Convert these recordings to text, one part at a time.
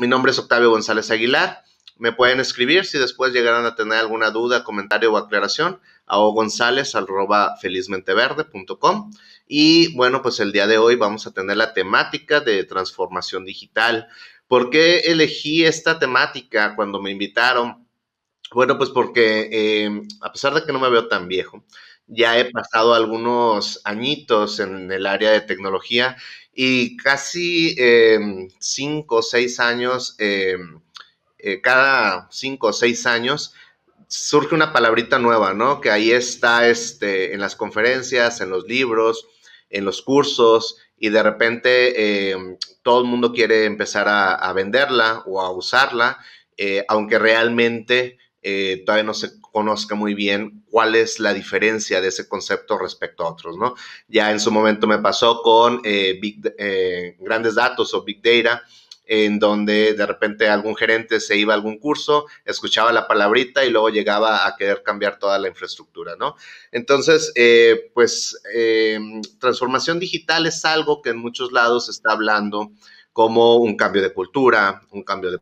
Mi nombre es Octavio González Aguilar. Me pueden escribir si después llegaran a tener alguna duda, comentario o aclaración a felizmenteverde.com. Y bueno, pues el día de hoy vamos a tener la temática de transformación digital. ¿Por qué elegí esta temática cuando me invitaron? Bueno, pues porque em, a pesar de que no me veo tan viejo, ya he pasado algunos añitos en el área de tecnología y casi eh, cinco o seis años, eh, eh, cada cinco o seis años, surge una palabrita nueva, ¿no? Que ahí está este, en las conferencias, en los libros, en los cursos, y de repente todo el mundo quiere empezar a, venderla o a usarla, aunque realmente todavía no se conozca muy bien cuál es la diferencia de ese concepto respecto a otros, ¿no? Ya en su momento me pasó con eh, eh, grandes datos o big data, en donde de repente algún gerente se iba a algún curso, escuchaba la palabrita y luego llegaba a querer cambiar toda la infraestructura, ¿no? Entonces, eh, pues em, transformación digital es algo que en muchos lados se está hablando como un cambio de cultura, un cambio de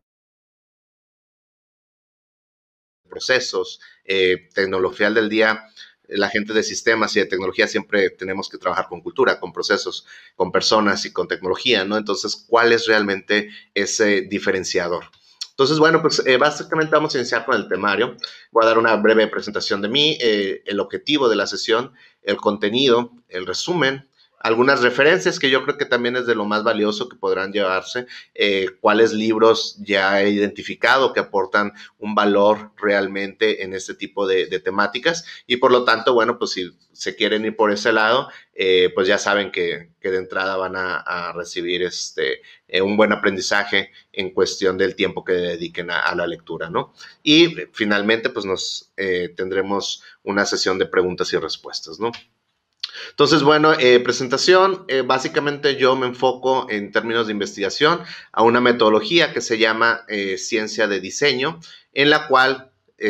procesos, eh, tecnología del día, la gente de sistemas y de tecnología siempre tenemos que trabajar con cultura, con procesos, con personas y con tecnología, ¿no? Entonces, ¿cuál es realmente ese diferenciador? Entonces, bueno, pues eh, básicamente vamos a iniciar con el temario. Voy a dar una breve presentación de mí, eh, el objetivo de la sesión, el contenido, el resumen, algunas referencias que yo creo que también es de lo más valioso que podrán llevarse, eh, cuáles libros ya he identificado que aportan un valor realmente en este tipo de, temáticas y por lo tanto, bueno, pues si se quieren ir por ese lado, eh, pues ya saben que, de entrada van a, recibir este, eh, un buen aprendizaje en cuestión del tiempo que dediquen a, a la lectura, ¿no? Y finalmente, pues nos tendremos una sesión de preguntas y respuestas, ¿no? Entonces, bueno, eh, presentación, eh, básicamente yo me enfoco en términos de investigación a una metodología que se llama eh, ciencia de diseño, en la cual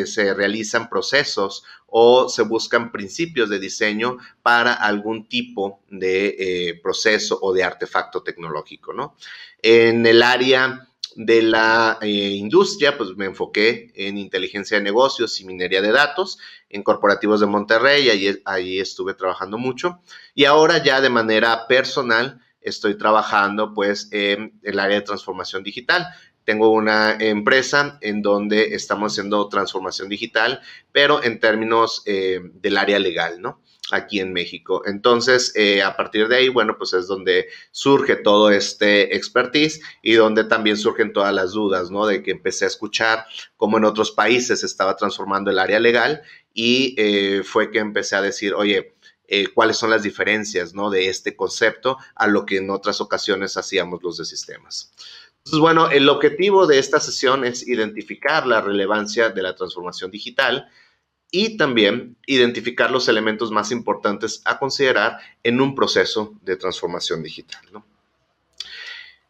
se realizan procesos o se buscan principios de diseño para algún tipo de proceso o de artefacto tecnológico, ¿no? En el área de la eh, industria, pues me enfoqué en inteligencia de negocios y minería de datos en corporativos de Monterrey, ahí, ahí estuve trabajando mucho. Y ahora ya de manera personal estoy trabajando pues en el área de transformación digital. Tengo una empresa en donde estamos haciendo transformación digital, pero en términos eh, del área legal, ¿no? aquí en México. Entonces, eh, a partir de ahí, bueno, pues es donde surge todo este expertise y donde también surgen todas las dudas, ¿no? De que empecé a escuchar cómo en otros países estaba transformando el área legal y eh, fue que empecé a decir, oye, eh, cuáles son las diferencias, ¿no? De este concepto a lo que en otras ocasiones hacíamos los de sistemas. Entonces, bueno, el objetivo de esta sesión es identificar la relevancia de la transformación digital, y también identificar los elementos más importantes a considerar en un proceso de transformación digital.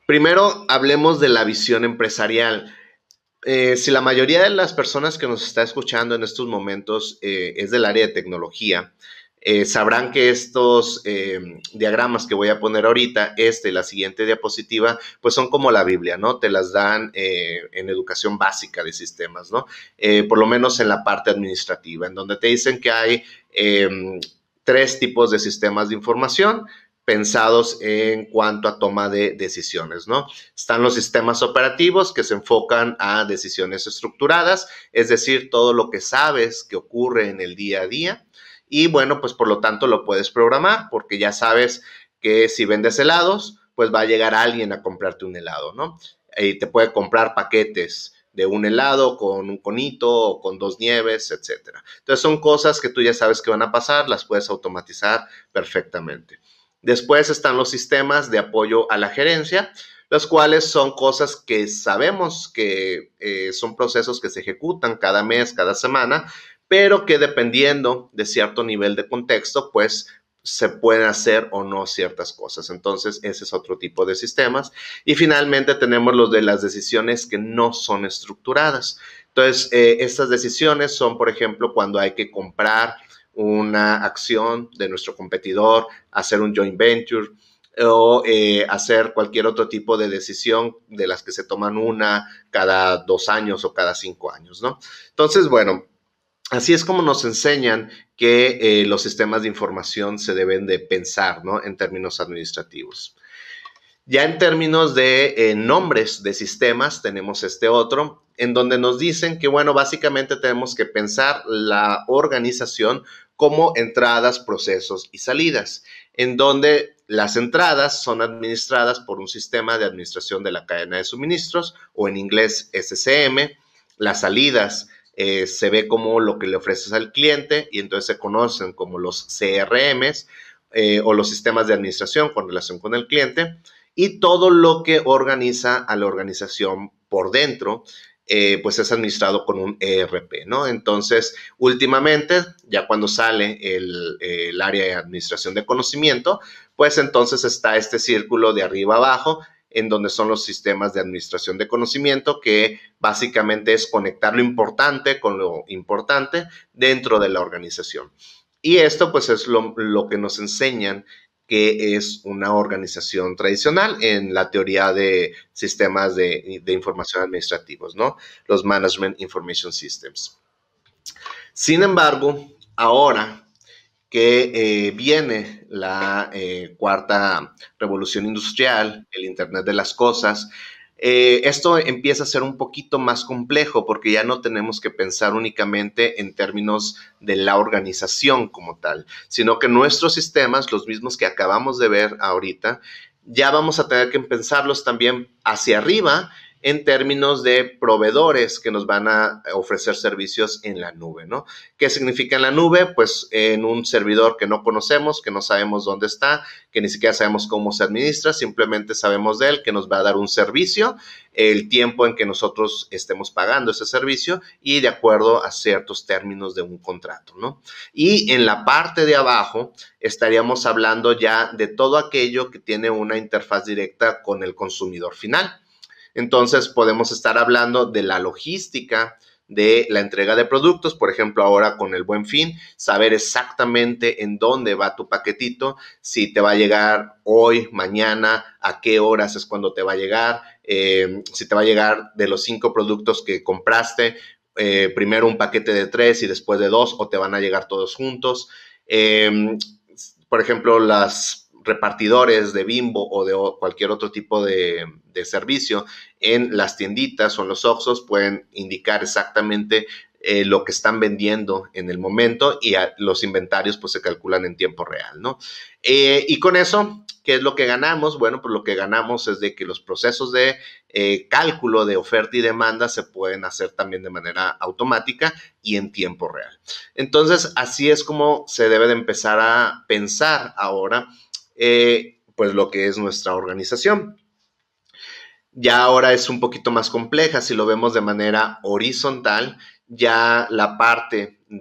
Primero, hablemos de la visión empresarial. Eh, si la mayoría de las personas que nos está escuchando en estos momentos eh, es del área de tecnología, eh, sabrán que estos em, diagramas que voy a poner ahorita, este, la siguiente diapositiva, pues son como la Biblia, ¿no? Te las dan eh, en educación básica de sistemas, ¿no? Eh, por lo menos en la parte administrativa, en donde te dicen que hay em, tres tipos de sistemas de información pensados en cuanto a toma de decisiones, ¿no? Están los sistemas operativos que se enfocan a decisiones estructuradas, es decir, todo lo que sabes que ocurre en el día a día y bueno, pues por lo tanto lo puedes programar porque ya sabes que si vendes helados, pues va a llegar alguien a comprarte un helado, ¿no? Y te puede comprar paquetes de un helado con un conito o con dos nieves, etcétera. Entonces son cosas que tú ya sabes que van a pasar, las puedes automatizar perfectamente. Después están los sistemas de apoyo a la gerencia, los cuales son cosas que sabemos que eh, son procesos que se ejecutan cada mes, cada semana, pero que dependiendo de cierto nivel de contexto, pues se pueden hacer o no ciertas cosas. Entonces, ese es otro tipo de sistemas. Y finalmente tenemos los de las decisiones que no son estructuradas. Entonces, eh, estas decisiones son, por ejemplo, cuando hay que comprar una acción de nuestro competidor, hacer un joint venture o eh, hacer cualquier otro tipo de decisión de las que se toman una cada dos años o cada cinco años, ¿no? Entonces, bueno, Así es como nos enseñan que eh, los sistemas de información se deben de pensar, En términos administrativos. Ya en términos de eh, nombres de sistemas, tenemos este otro, en donde nos dicen que, bueno, básicamente tenemos que pensar la organización como entradas, procesos y salidas, en donde las entradas son administradas por un sistema de administración de la cadena de suministros, o en inglés SCM, las salidas eh, se ve como lo que le ofreces al cliente y entonces se conocen como los CRMs eh, o los sistemas de administración con relación con el cliente y todo lo que organiza a la organización por dentro. Eh, pues es administrado con un ERP, ¿no? Entonces, últimamente, ya cuando sale el, el área de administración de conocimiento, pues entonces está este círculo de arriba abajo en donde son los sistemas de administración de conocimiento, que básicamente es conectar lo importante con lo importante dentro de la organización. Y esto pues es lo, que nos enseñan que es una organización tradicional en la teoría de sistemas de, información administrativos, ¿no? Los Management Information Systems. Sin embargo, ahora que eh, viene la eh, cuarta revolución industrial, el Internet de las Cosas, eh, esto empieza a ser un poquito más complejo porque ya no tenemos que pensar únicamente en términos de la organización como tal, sino que nuestros sistemas, los mismos que acabamos de ver ahorita, ya vamos a tener que pensarlos también hacia arriba en términos de proveedores que nos van a ofrecer servicios en la nube, ¿no? ¿Qué significa en la nube? Pues en un servidor que no conocemos, que no sabemos dónde está, que ni siquiera sabemos cómo se administra, simplemente sabemos de él, que nos va a dar un servicio, el tiempo en que nosotros estemos pagando ese servicio y de acuerdo a ciertos términos de un contrato, ¿no? Y en la parte de abajo estaríamos hablando ya de todo aquello que tiene una interfaz directa con el consumidor final entonces podemos estar hablando de la logística, de la entrega de productos, por ejemplo, ahora con el buen fin, saber exactamente en dónde va tu paquetito, si te va a llegar hoy, mañana, a qué horas es cuando te va a llegar, em, si te va a llegar de los cinco productos que compraste, eh, primero un paquete de tres y después de dos, o te van a llegar todos juntos. Em, por ejemplo, las repartidores de bimbo o de cualquier otro tipo de, servicio en las tienditas o en los oxos pueden indicar exactamente eh, lo que están vendiendo en el momento y los inventarios pues se calculan en tiempo real, ¿no? Eh, y con eso, ¿qué es lo que ganamos? Bueno, pues lo que ganamos es de que los procesos de eh, cálculo de oferta y demanda se pueden hacer también de manera automática y en tiempo real. Entonces, así es como se debe de empezar a pensar ahora eh, pues lo que es nuestra organización. Ya ahora es un poquito más compleja si lo vemos de manera horizontal, ya la parte del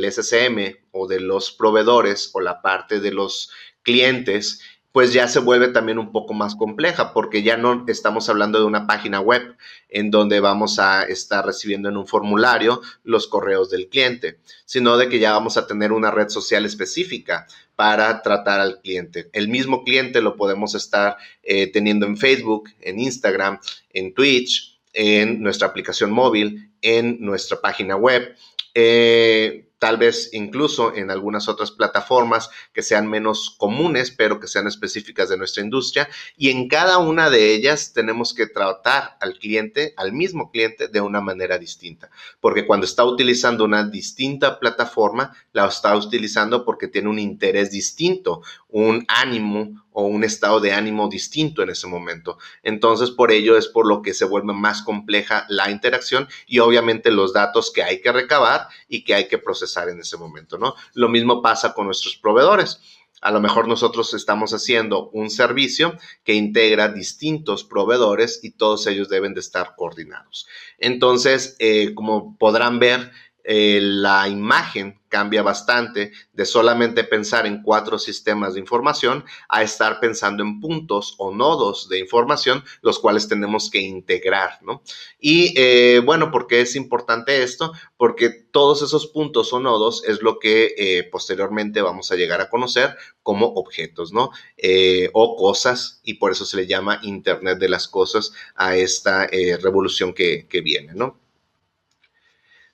de, eh, SSM o de los proveedores o la parte de los clientes pues ya se vuelve también un poco más compleja porque ya no estamos hablando de una página web en donde vamos a estar recibiendo en un formulario los correos del cliente, sino de que ya vamos a tener una red social específica, para tratar al cliente. El mismo cliente lo podemos estar eh, teniendo en Facebook, en Instagram, en Twitch, en nuestra aplicación móvil, en nuestra página web. Eh, tal vez incluso en algunas otras plataformas que sean menos comunes, pero que sean específicas de nuestra industria. Y en cada una de ellas tenemos que tratar al cliente, al mismo cliente, de una manera distinta. Porque cuando está utilizando una distinta plataforma, la está utilizando porque tiene un interés distinto, un ánimo o un estado de ánimo distinto en ese momento. Entonces, por ello es por lo que se vuelve más compleja la interacción y obviamente los datos que hay que recabar y que hay que procesar en ese momento, ¿no? Lo mismo pasa con nuestros proveedores. A lo mejor nosotros estamos haciendo un servicio que integra distintos proveedores y todos ellos deben de estar coordinados. Entonces, eh, como podrán ver, eh, la imagen cambia bastante de solamente pensar en cuatro sistemas de información a estar pensando en puntos o nodos de información, los cuales tenemos que integrar, ¿no? Y eh, bueno, ¿por qué es importante esto? Porque todos esos puntos o nodos es lo que eh, posteriormente vamos a llegar a conocer como objetos, ¿no? Eh, o cosas, y por eso se le llama Internet de las Cosas a esta revolución que viene, ¿no?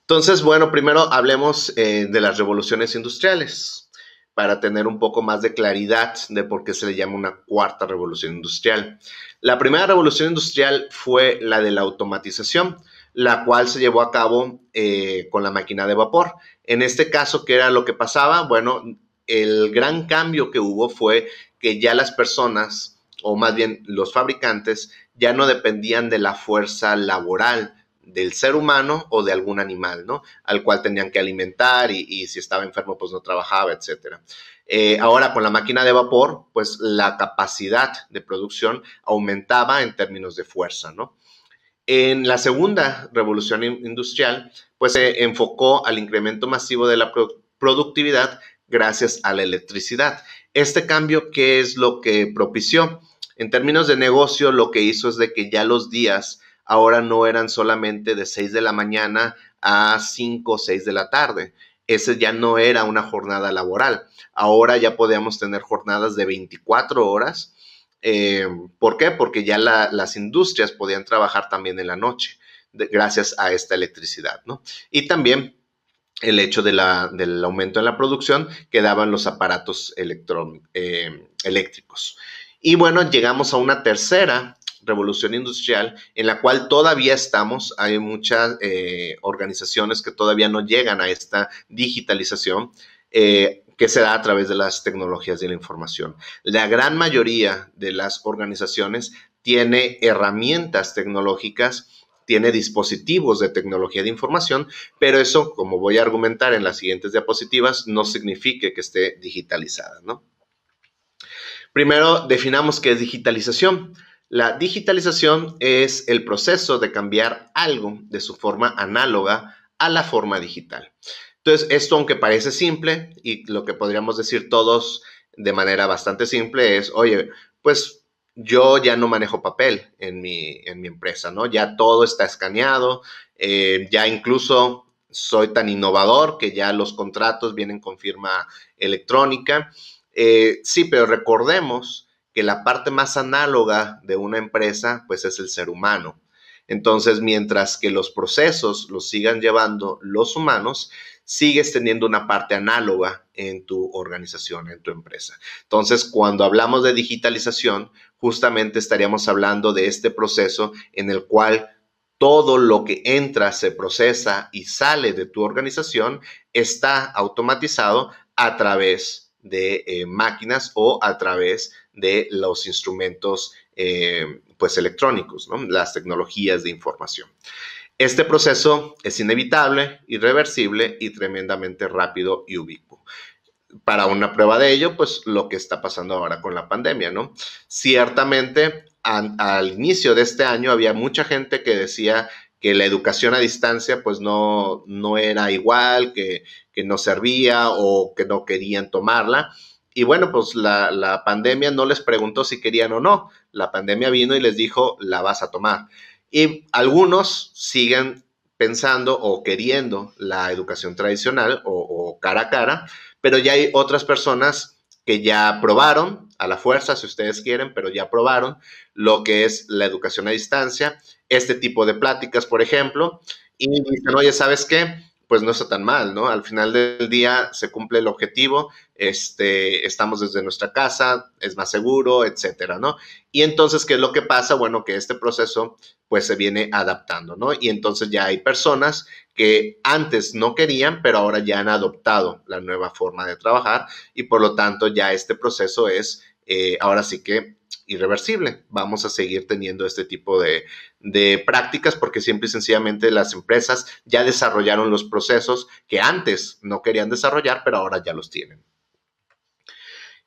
Entonces, bueno, primero hablemos eh, de las revoluciones industriales para tener un poco más de claridad de por qué se le llama una cuarta revolución industrial. La primera revolución industrial fue la de la automatización, la cual se llevó a cabo eh, con la máquina de vapor. En este caso, ¿qué era lo que pasaba? Bueno, el gran cambio que hubo fue que ya las personas, o más bien los fabricantes, ya no dependían de la fuerza laboral, del ser humano o de algún animal, ¿no? Al cual tenían que alimentar y, si estaba enfermo, pues no trabajaba, etcétera. Eh, ahora, con la máquina de vapor, pues la capacidad de producción aumentaba en términos de fuerza, ¿no? En la segunda revolución industrial, pues se enfocó al incremento masivo de la productividad gracias a la electricidad. Este cambio, ¿qué es lo que propició? En términos de negocio, lo que hizo es de que ya los días ahora no eran solamente de 6 de la mañana a 5 o 6 de la tarde. Ese ya no era una jornada laboral. Ahora ya podíamos tener jornadas de 24 horas. Eh, ¿Por qué? Porque ya las industrias podían trabajar también en la noche, gracias a esta electricidad, Y también el hecho del aumento en la producción que daban los aparatos eh, eléctricos. Y bueno, llegamos a una tercera revolución industrial en la cual todavía estamos. Hay muchas eh, organizaciones que todavía no llegan a esta digitalización. Eh, que se da a través de las tecnologías de la información. La gran mayoría de las organizaciones tiene herramientas tecnológicas, tiene dispositivos de tecnología de información, pero eso, como voy a argumentar en las siguientes diapositivas, no significa que esté digitalizada, ¿no? Primero, definamos qué es digitalización. La digitalización es el proceso de cambiar algo de su forma análoga a la forma digital. Entonces, esto aunque parece simple y lo que podríamos decir todos de manera bastante simple es, oye, pues yo ya no manejo papel en mi, empresa, ¿no? Ya todo está escaneado, eh, ya incluso soy tan innovador que ya los contratos vienen con firma electrónica. Eh, sí, pero recordemos que la parte más análoga de una empresa pues es el ser humano. Entonces, mientras que los procesos los sigan llevando los humanos, sigues teniendo una parte análoga en tu organización, en tu empresa. Entonces, cuando hablamos de digitalización, justamente estaríamos hablando de este proceso en el cual todo lo que entra, se procesa y sale de tu organización está automatizado a través de de eh, máquinas o a través de los instrumentos eh, pues electrónicos, las tecnologías de información. Este proceso es inevitable, irreversible y tremendamente rápido y ubicuo. Para una prueba de ello, pues lo que está pasando ahora con la pandemia, ¿no? Ciertamente, al inicio de este año había mucha gente que decía que la educación a distancia pues no, no era igual, que, que no servía o que no querían tomarla. Y bueno, pues la, pandemia no les preguntó si querían o no. La pandemia vino y les dijo, la vas a tomar. Y algunos siguen pensando o queriendo la educación tradicional o, cara a cara, pero ya hay otras personas que ya probaron, a la fuerza si ustedes quieren, pero ya probaron lo que es la educación a distancia, este tipo de pláticas, por ejemplo, y dicen, oye, ¿sabes qué? pues no está tan mal, ¿no? Al final del día se cumple el objetivo, este, estamos desde nuestra casa, es más seguro, etcétera, ¿no? Y entonces, ¿qué es lo que pasa? Bueno, que este proceso pues se viene adaptando, ¿no? Y entonces ya hay personas que antes no querían, pero ahora ya han adoptado la nueva forma de trabajar y por lo tanto ya este proceso es eh, ahora sí que irreversible. Vamos a seguir teniendo este tipo de, prácticas porque siempre y sencillamente las empresas ya desarrollaron los procesos que antes no querían desarrollar, pero ahora ya los tienen.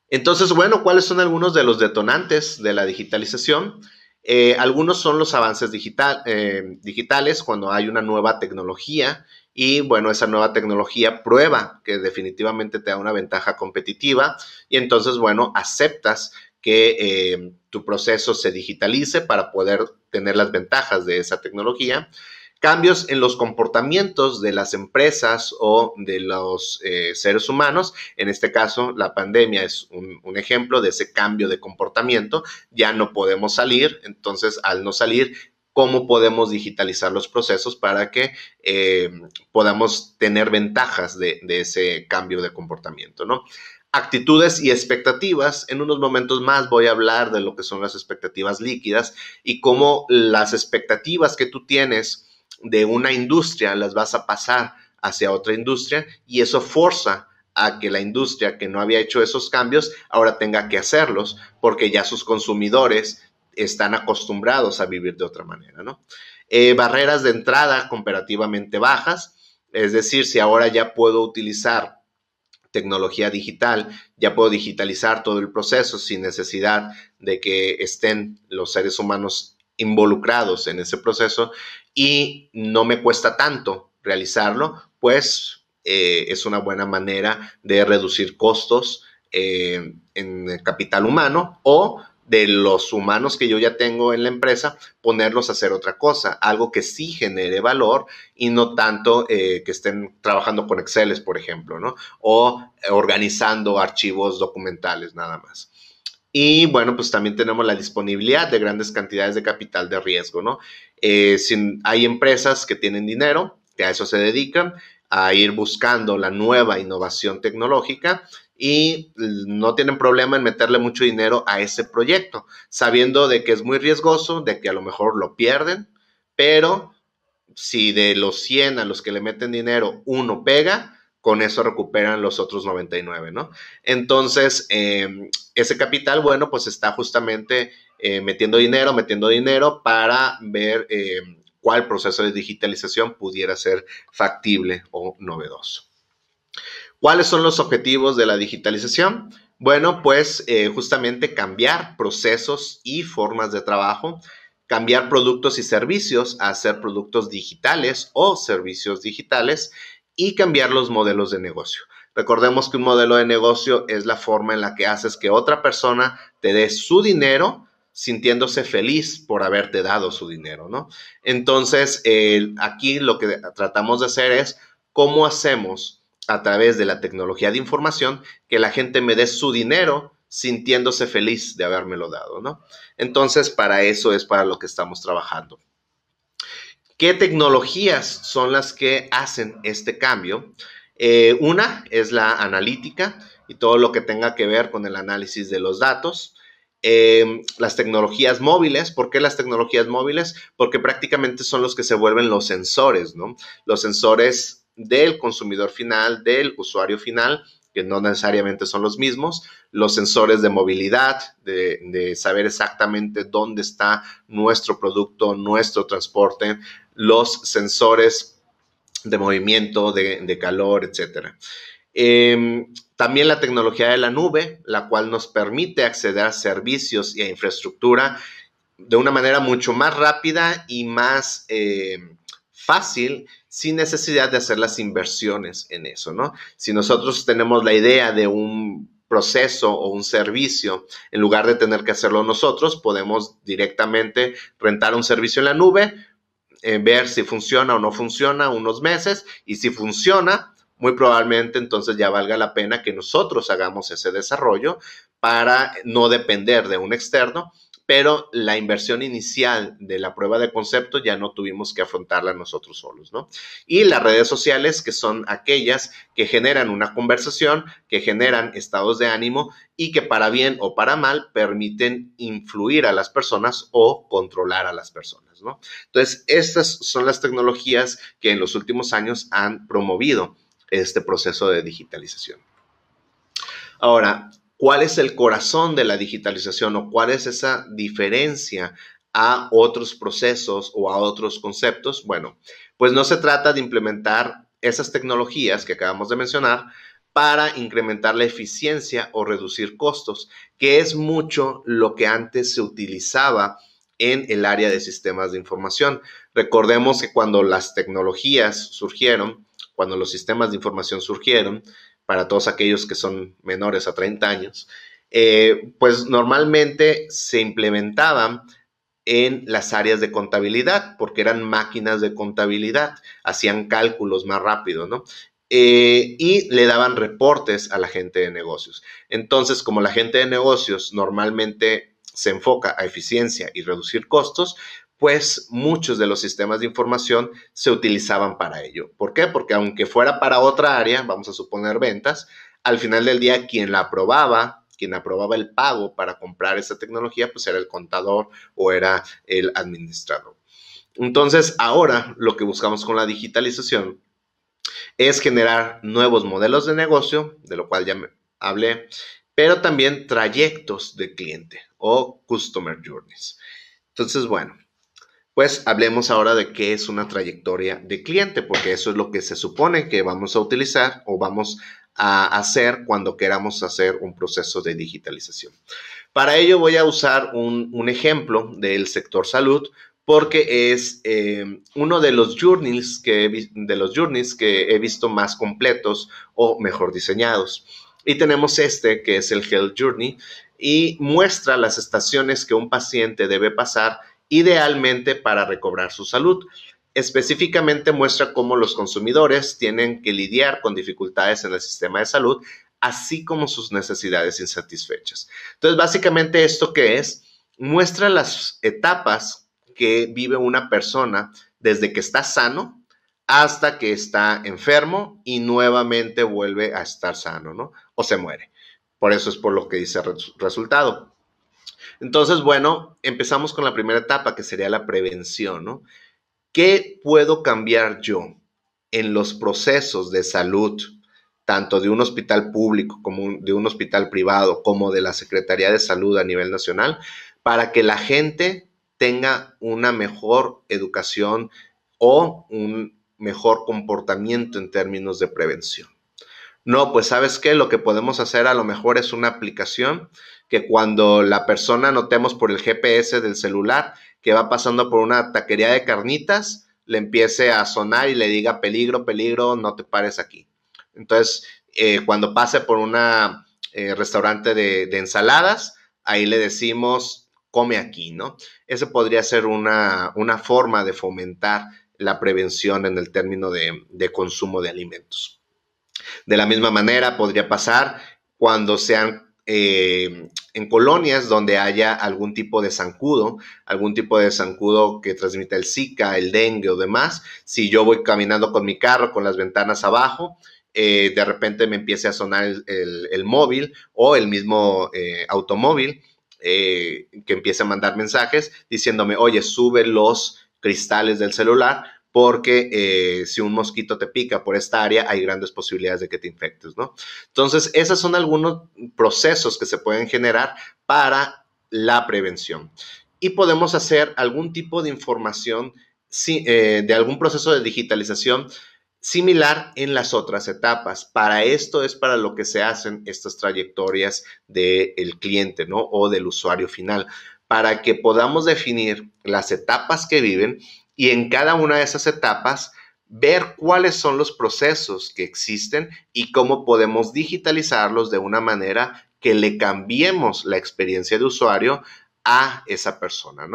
Entonces, bueno, ¿cuáles son algunos de los detonantes de la digitalización? Eh, algunos son los avances eh, digitales cuando hay una nueva tecnología y bueno, esa nueva tecnología prueba que definitivamente te da una ventaja competitiva y entonces, bueno, aceptas que em, tu proceso se digitalice para poder tener las ventajas de esa tecnología. Cambios en los comportamientos de las empresas o de los eh, seres humanos. En este caso, la pandemia es un, ejemplo de ese cambio de comportamiento. Ya no podemos salir, entonces al no salir cómo podemos digitalizar los procesos para que em, podamos tener ventajas de, de, ese cambio de comportamiento, ¿no? actitudes y expectativas. En unos momentos más voy a hablar de lo que son las expectativas líquidas y cómo las expectativas que tú tienes de una industria las vas a pasar hacia otra industria y eso forza a que la industria que no había hecho esos cambios ahora tenga que hacerlos porque ya sus consumidores están acostumbrados a vivir de otra manera, ¿no? Eh, barreras de entrada comparativamente bajas, es decir, si ahora ya puedo utilizar tecnología digital, ya puedo digitalizar todo el proceso sin necesidad de que estén los seres humanos involucrados en ese proceso y no me cuesta tanto realizarlo, pues eh, es una buena manera de reducir costos eh, en capital humano o de los humanos que yo ya tengo en la empresa, ponerlos a hacer otra cosa, algo que sí genere valor y no tanto eh, que estén trabajando con Excel, por ejemplo, O eh, organizando archivos documentales nada más. Y bueno, pues también tenemos la disponibilidad de grandes cantidades de capital de riesgo, ¿no? Eh, hay empresas que tienen dinero, que a eso se dedican, a ir buscando la nueva innovación tecnológica y pues, no tienen problema en meterle mucho dinero a ese proyecto, sabiendo de que es muy riesgoso, de que a lo mejor lo pierden, pero si de los 100 a los que le meten dinero uno pega, con eso recuperan los otros 99, ¿no? Entonces, em, ese capital, bueno, pues está justamente eh, metiendo dinero, metiendo dinero para ver em, cuál proceso de digitalización pudiera ser factible o novedoso. ¿Cuáles son los objetivos de la digitalización? Bueno, pues eh, justamente cambiar procesos y formas de trabajo, cambiar productos y servicios a ser productos digitales o servicios digitales y cambiar los modelos de negocio. Recordemos que un modelo de negocio es la forma en la que haces que otra persona te dé su dinero sintiéndose feliz por haberte dado su dinero, ¿no? Entonces, eh, aquí lo que tratamos de hacer es cómo hacemos a través de la tecnología de información que la gente me dé su dinero sintiéndose feliz de habérmelo dado, ¿no? Entonces, para eso es para lo que estamos trabajando. ¿Qué tecnologías son las que hacen este cambio? Eh, una es la analítica y todo lo que tenga que ver con el análisis de los datos. Eh, las tecnologías móviles. ¿Por qué las tecnologías móviles? Porque prácticamente son los que se vuelven los sensores, ¿no? Los sensores del consumidor final, del usuario final, que no necesariamente son los mismos, los sensores de movilidad, de, saber exactamente dónde está nuestro producto, nuestro transporte, los sensores de movimiento, de, calor, etcétera. Em, también la tecnología de la nube, la cual nos permite acceder a servicios y a infraestructura de una manera mucho más rápida y más eh, fácil sin necesidad de hacer las inversiones en eso, ¿no? Si nosotros tenemos la idea de un proceso o un servicio, en lugar de tener que hacerlo nosotros, podemos directamente rentar un servicio en la nube, eh, ver si funciona o no funciona unos meses y si funciona, muy probablemente entonces ya valga la pena que nosotros hagamos ese desarrollo para no depender de un externo pero la inversión inicial de la prueba de concepto ya no tuvimos que afrontarla nosotros solos, ¿no? Y las redes sociales, que son aquellas que generan una conversación, que generan estados de ánimo y que para bien o para mal permiten influir a las personas o controlar a las personas, Entonces, estas son las tecnologías que en los últimos años han promovido este proceso de digitalización. Ahora, cuál es el corazón de la digitalización o cuál es esa diferencia a otros procesos o a otros conceptos. Bueno, pues no se trata de implementar esas tecnologías que acabamos de mencionar para incrementar la eficiencia o reducir costos, que es mucho lo que antes se utilizaba en el área de sistemas de información. Recordemos que cuando las tecnologías surgieron, cuando los sistemas de información surgieron, para todos aquellos que son menores a 30 años, eh, pues normalmente se implementaban en las áreas de contabilidad, porque eran máquinas de contabilidad, hacían cálculos más rápido, ¿no? Eh, y le daban reportes a la gente de negocios. Entonces, como la gente de negocios normalmente se enfoca a eficiencia y reducir costos, pues muchos de los sistemas de información se utilizaban para ello. ¿Por qué? Porque aunque fuera para otra área, vamos a suponer ventas, al final del día quien la aprobaba, quien aprobaba el pago para comprar esa tecnología, pues era el contador o era el administrador. Entonces, ahora lo que buscamos con la digitalización es generar nuevos modelos de negocio, de lo cual ya me hablé, pero también trayectos de cliente o customer journeys. Entonces, bueno, pues hablemos ahora de qué es una trayectoria de cliente, porque eso es lo que se supone que vamos a utilizar o vamos a hacer cuando queramos hacer un proceso de digitalización. Para ello voy a usar un, ejemplo del sector salud porque es eh, uno de los, journeys que de los journeys que he visto más completos o mejor diseñados. Y tenemos este que es el Health Journey y muestra las estaciones que un paciente debe pasar idealmente para recobrar su salud. Específicamente muestra cómo los consumidores tienen que lidiar con dificultades en el sistema de salud, así como sus necesidades insatisfechas. Entonces, básicamente esto que es, muestra las etapas que vive una persona desde que está sano hasta que está enfermo y nuevamente vuelve a estar sano, ¿no? O se muere. Por eso es por lo que dice resultado. Entonces, bueno, empezamos con la primera etapa, que sería la prevención, ¿no? ¿Qué puedo cambiar yo en los procesos de salud, tanto de un hospital público como de un hospital privado, como de la Secretaría de Salud a nivel nacional, para que la gente tenga una mejor educación o un mejor comportamiento en términos de prevención? No, pues sabes qué, lo que podemos hacer a lo mejor es una aplicación que cuando la persona notemos por el GPS del celular que va pasando por una taquería de carnitas, le empiece a sonar y le diga peligro, peligro, no te pares aquí. Entonces, eh, cuando pase por un eh, restaurante de, ensaladas, ahí le decimos, come aquí, ¿no? Esa podría ser una, forma de fomentar la prevención en el término de, consumo de alimentos. De la misma manera, podría pasar cuando sean eh, en colonias donde haya algún tipo de zancudo, algún tipo de zancudo que transmita el Zika, el dengue o demás. Si yo voy caminando con mi carro con las ventanas abajo, eh, de repente me empiece a sonar el, móvil o el mismo eh, automóvil eh, que empiece a mandar mensajes diciéndome, oye, sube los cristales del celular porque eh, si un mosquito te pica por esta área, hay grandes posibilidades de que te infectes, ¿no? Entonces, esos son algunos procesos que se pueden generar para la prevención. Y podemos hacer algún tipo de información eh, de algún proceso de digitalización similar en las otras etapas. Para esto es para lo que se hacen estas trayectorias del cliente, ¿no? O del usuario final, para que podamos definir las etapas que viven y en cada una de esas etapas ver cuáles son los procesos que existen y cómo podemos digitalizarlos de una manera que le cambiemos la experiencia de usuario a esa persona,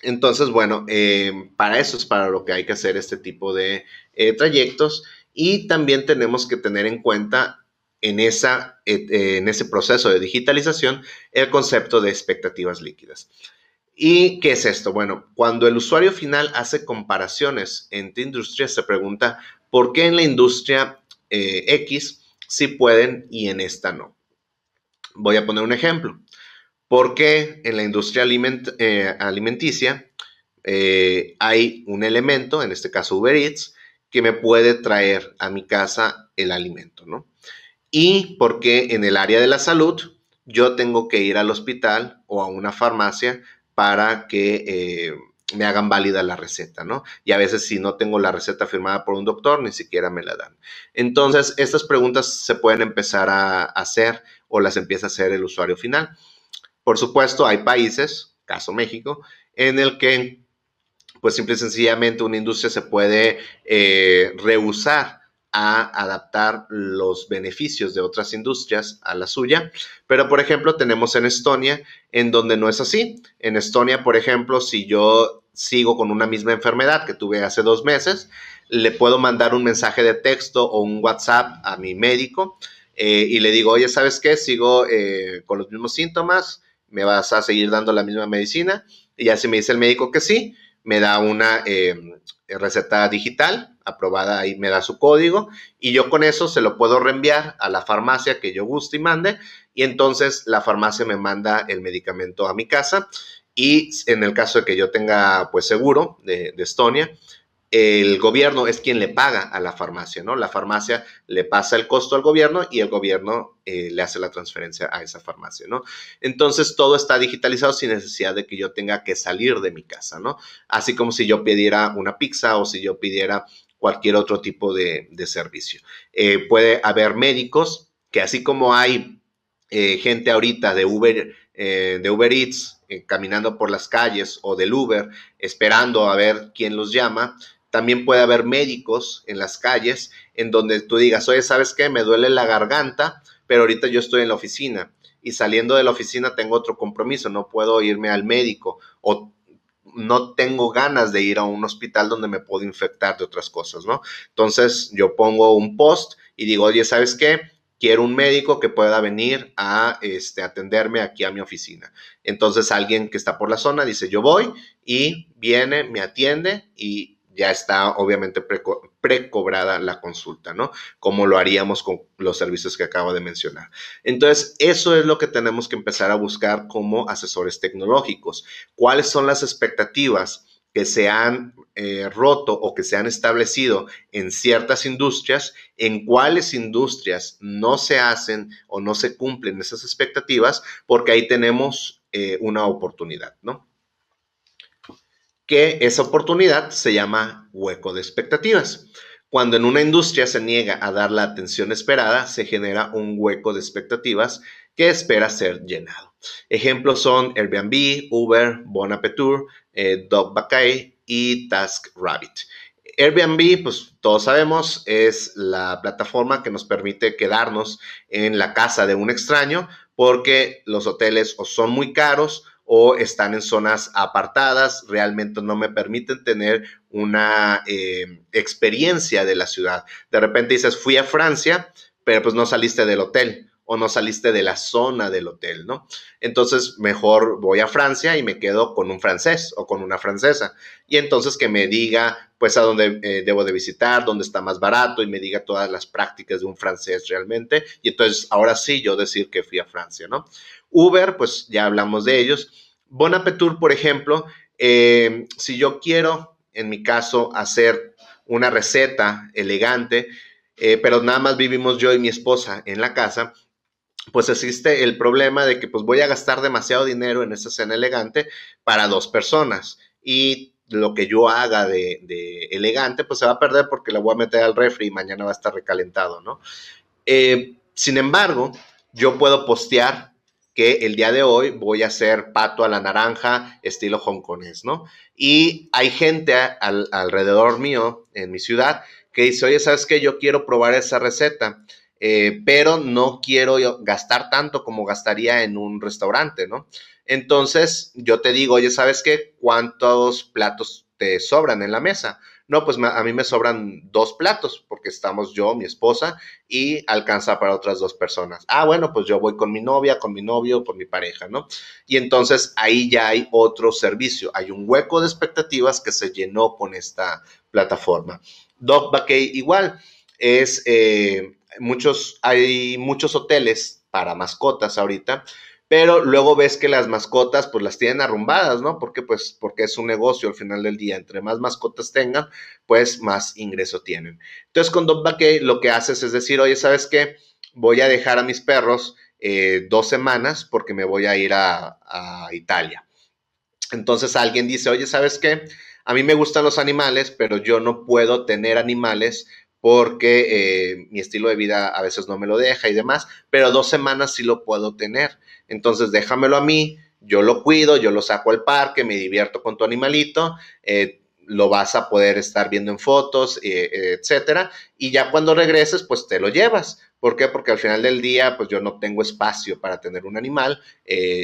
Entonces, bueno, eh, para eso es para lo que hay que hacer este tipo de eh, trayectos y también tenemos que tener en cuenta en, esa, eh, en ese proceso de digitalización el concepto de expectativas líquidas. ¿Y qué es esto? Bueno, cuando el usuario final hace comparaciones entre industrias, se pregunta por qué en la industria eh, X sí pueden y en esta no. Voy a poner un ejemplo. Porque en la industria eh, alimenticia eh, hay un elemento, en este caso Uber Eats, que me puede traer a mi casa el alimento, ¿no? Y por qué en el área de la salud yo tengo que ir al hospital o a una farmacia para que eh, me hagan válida la receta, ¿no? Y a veces si no tengo la receta firmada por un doctor, ni siquiera me la dan. Entonces, estas preguntas se pueden empezar a hacer o las empieza a hacer el usuario final. Por supuesto, hay países, caso México, en el que, pues simple y sencillamente, una industria se puede eh, rehusar a adaptar los beneficios de otras industrias a la suya. Pero, por ejemplo, tenemos en Estonia, en donde no es así. En Estonia, por ejemplo, si yo sigo con una misma enfermedad que tuve hace dos meses, le puedo mandar un mensaje de texto o un WhatsApp a mi médico eh, y le digo, oye, ¿sabes qué? Sigo eh, con los mismos síntomas, me vas a seguir dando la misma medicina. Y así me dice el médico que sí, me da una em, receta digital aprobada y me da su código y yo con eso se lo puedo reenviar a la farmacia que yo guste y mande y entonces la farmacia me manda el medicamento a mi casa y en el caso de que yo tenga pues seguro de Estonia, el gobierno es quien le paga a la farmacia, ¿no? La farmacia le pasa el costo al gobierno y el gobierno eh, le hace la transferencia a esa farmacia, ¿no? Entonces todo está digitalizado sin necesidad de que yo tenga que salir de mi casa, ¿no? Así como si yo pidiera una pizza o si yo pidiera cualquier otro tipo de, servicio. Eh, puede haber médicos que así como hay eh, gente ahorita de Uber, de Uber Eats, caminando por las calles o del Uber, esperando a ver quién los llama, también puede haber médicos en las calles en donde tú digas, oye, ¿sabes qué? Me duele la garganta, pero ahorita yo estoy en la oficina y saliendo de la oficina tengo otro compromiso, no puedo irme al médico o no tengo ganas de ir a un hospital donde me puedo infectar de otras cosas, ¿no? Entonces yo pongo un post y digo, oye, ¿sabes qué? Quiero un médico que pueda venir a este, atenderme aquí a mi oficina. Entonces alguien que está por la zona dice, yo voy y viene, me atiende y ya está obviamente pre precobrada la consulta, ¿no? Como lo haríamos con los servicios que acabo de mencionar. Entonces, eso es lo que tenemos que empezar a buscar como asesores tecnológicos. ¿Cuáles son las expectativas? que se han eh, roto o que se han establecido en ciertas industrias, en cuáles industrias no se hacen o no se cumplen esas expectativas, porque ahí tenemos eh, una oportunidad, ¿no? que esa oportunidad se llama hueco de expectativas. Cuando en una industria se niega a dar la atención esperada, se genera un hueco de expectativas que espera ser llenado. Ejemplos son Airbnb, Uber, Bonapetur, Appetit, eh, y TaskRabbit. Airbnb, pues todos sabemos, es la plataforma que nos permite quedarnos en la casa de un extraño porque los hoteles o son muy caros o están en zonas apartadas, realmente no me permiten tener una eh, experiencia de la ciudad. De repente dices, fui a Francia, pero pues no saliste del hotel o no saliste de la zona del hotel, ¿no? Entonces, mejor voy a Francia y me quedo con un francés o con una francesa. Y entonces que me diga, pues, a dónde eh, debo de visitar, dónde está más barato y me diga todas las prácticas de un francés realmente. Y entonces, ahora sí, yo decir que fui a Francia, ¿no? Uber, pues ya hablamos de ellos. Bonapetur, por ejemplo, eh, si yo quiero, en mi caso, hacer una receta elegante, eh, pero nada más vivimos yo y mi esposa en la casa, pues existe el problema de que pues voy a gastar demasiado dinero en esa cena elegante para dos personas y lo que yo haga de, elegante pues se va a perder porque la voy a meter al refri y mañana va a estar recalentado, ¿no? Eh, sin embargo, yo puedo postear que el día de hoy voy a hacer pato a la naranja estilo hongkonés, ¿no? Y hay gente alrededor mío en mi ciudad que dice, oye, ¿sabes qué? Yo quiero probar esa receta, eh, pero no quiero gastar tanto como gastaría en un restaurante, ¿no? Entonces yo te digo, oye, ¿sabes qué? ¿Cuántos platos te sobran en la mesa? no, pues a mí me sobran dos platos porque estamos yo, mi esposa y alcanza para otras dos personas. Ah, bueno, pues yo voy con mi novia, con mi novio, con mi pareja, ¿no? Y entonces ahí ya hay otro servicio, hay un hueco de expectativas que se llenó con esta plataforma. Dog igual es eh, muchos hay muchos hoteles para mascotas ahorita pero luego ves que las mascotas pues las tienen arrumbadas, ¿no? Porque pues porque es un negocio al final del día, entre más mascotas tengan, pues más ingreso tienen. Entonces con Don Baque lo que haces es decir, oye, ¿sabes qué? Voy a dejar a mis perros eh, dos semanas porque me voy a ir a, a Italia. Entonces alguien dice, oye, ¿sabes qué? A mí me gustan los animales, pero yo no puedo tener animales porque eh, mi estilo de vida a veces no me lo deja y demás, pero dos semanas sí lo puedo tener. Entonces déjamelo a mí, yo lo cuido, yo lo saco al parque, me divierto con tu animalito, eh, lo vas a poder estar viendo en fotos, etc. Eh, etcétera, y ya cuando regreses, pues te lo llevas. ¿Por qué? Porque al final del día, pues yo no tengo espacio para tener un animal,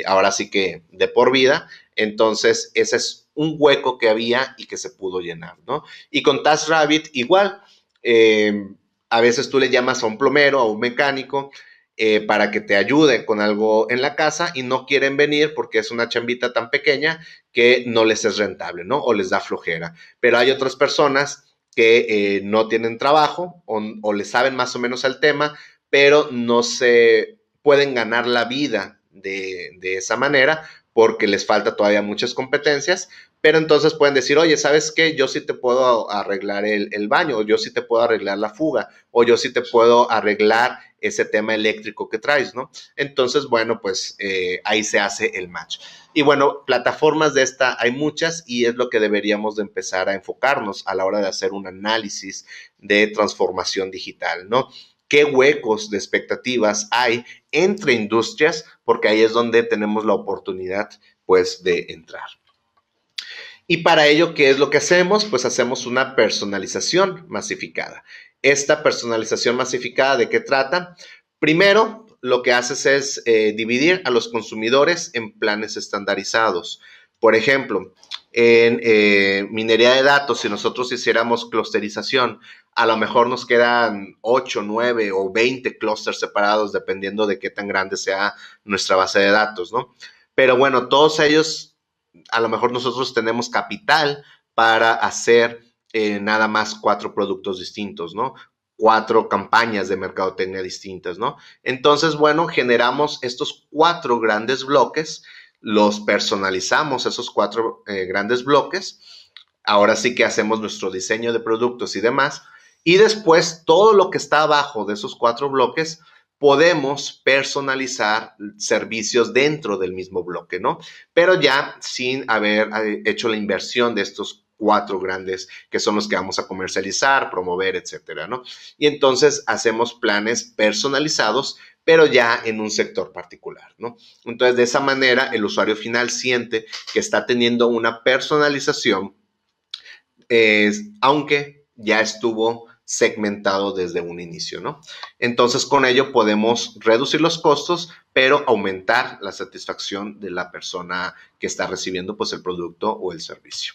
ahora sí que de por vida, entonces ese es un hueco que había y que se pudo llenar, ¿no? Y con Taz Rabbit igual, eh, a veces tú le llamas a un plomero, a un mecánico, eh, para que te ayude con algo en la casa y no quieren venir porque es una chambita tan pequeña que no les es rentable, ¿no? O les da flojera. Pero hay otras personas que eh, no tienen trabajo o, les saben más o menos al tema, pero no se pueden ganar la vida de, de esa manera porque les falta todavía muchas competencias, pero entonces pueden decir, oye, ¿sabes qué? Yo sí te puedo arreglar el, baño, o yo sí te puedo arreglar la fuga, o yo sí te puedo arreglar ese tema eléctrico que traes, ¿no? Entonces, bueno, pues eh, ahí se hace el match. Y bueno, plataformas de esta hay muchas y es lo que deberíamos de empezar a enfocarnos a la hora de hacer un análisis de transformación digital, ¿no? qué huecos de expectativas hay entre industrias, porque ahí es donde tenemos la oportunidad, pues, de entrar. Y para ello, ¿qué es lo que hacemos? Pues hacemos una personalización masificada. Esta personalización masificada, ¿de qué trata? Primero, lo que haces es eh, dividir a los consumidores en planes estandarizados. Por ejemplo, en eh, minería de datos, si nosotros hiciéramos clusterización, a lo mejor nos quedan 8, 9 o 20 clústeres separados, dependiendo de qué tan grande sea nuestra base de datos, ¿no? Pero bueno, todos ellos a lo mejor nosotros tenemos capital para hacer eh, nada más cuatro productos distintos, ¿no? Cuatro campañas de mercadotecnia distintas, ¿no? Entonces, bueno, generamos estos cuatro grandes bloques, los personalizamos, esos cuatro eh, grandes bloques. Ahora sí que hacemos nuestro diseño de productos y demás. Y después, todo lo que está abajo de esos cuatro bloques, podemos personalizar servicios dentro del mismo bloque, ¿no? Pero ya sin haber eh, hecho la inversión de estos cuatro grandes que son los que vamos a comercializar, promover, etcétera, ¿no? Y entonces hacemos planes personalizados, pero ya en un sector particular, ¿no? Entonces, de esa manera, el usuario final siente que está teniendo una personalización, eh, aunque ya estuvo segmentado desde un inicio, ¿no? Entonces, con ello podemos reducir los costos, pero aumentar la satisfacción de la persona que está recibiendo pues el producto o el servicio.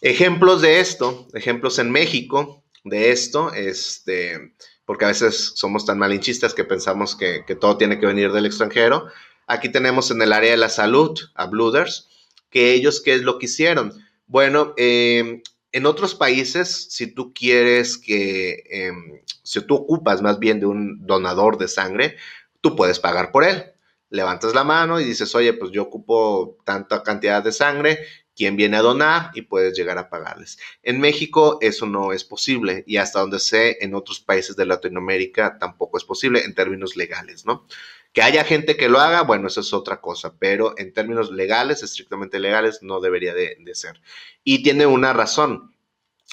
Ejemplos de esto, ejemplos en México de esto, este, porque a veces somos tan malinchistas que pensamos que, todo tiene que venir del extranjero. Aquí tenemos en el área de la salud a Bluders, que ellos, ¿qué es lo que hicieron? Bueno, eh, en otros países, si tú quieres que, em, si tú ocupas más bien de un donador de sangre, tú puedes pagar por él. Levantas la mano y dices, oye, pues yo ocupo tanta cantidad de sangre, ¿quién viene a donar? Y puedes llegar a pagarles. En México eso no es posible y hasta donde sé, en otros países de Latinoamérica tampoco es posible en términos legales, ¿no? Que haya gente que lo haga, bueno, eso es otra cosa, pero en términos legales, estrictamente legales, no debería de, ser. Y tiene una razón.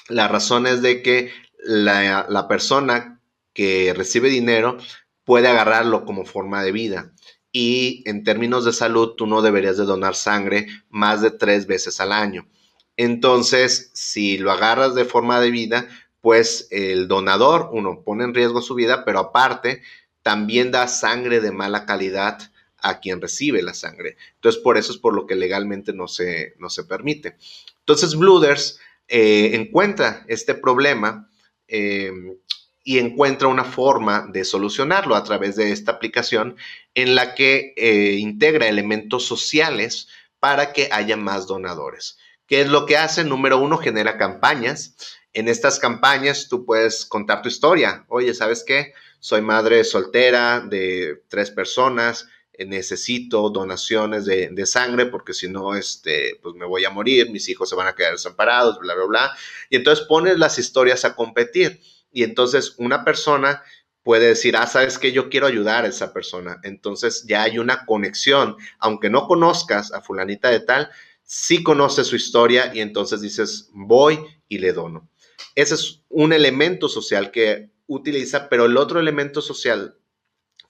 La razón es de que la, la persona que recibe dinero puede agarrarlo como forma de vida y en términos de salud tú no deberías de donar sangre más de tres veces al año. Entonces, si lo agarras de forma de vida, pues el donador, uno, pone en riesgo su vida, pero aparte también da sangre de mala calidad a quien recibe la sangre. Entonces, por eso es por lo que legalmente no se, no se permite. Entonces, Bluders eh, encuentra este problema em, y encuentra una forma de solucionarlo a través de esta aplicación en la que eh, integra elementos sociales para que haya más donadores. ¿Qué es lo que hace? Número uno, genera campañas en estas campañas tú puedes contar tu historia. Oye, ¿sabes qué? Soy madre soltera de tres personas, eh, necesito donaciones de, sangre porque si no, este, pues me voy a morir, mis hijos se van a quedar desamparados, bla, bla, bla. Y entonces pones las historias a competir. Y entonces una persona puede decir, ah, sabes qué? yo quiero ayudar a esa persona. Entonces ya hay una conexión. Aunque no conozcas a fulanita de tal, sí conoce su historia y entonces dices, voy y le dono. Ese es un elemento social que utiliza, pero el otro elemento social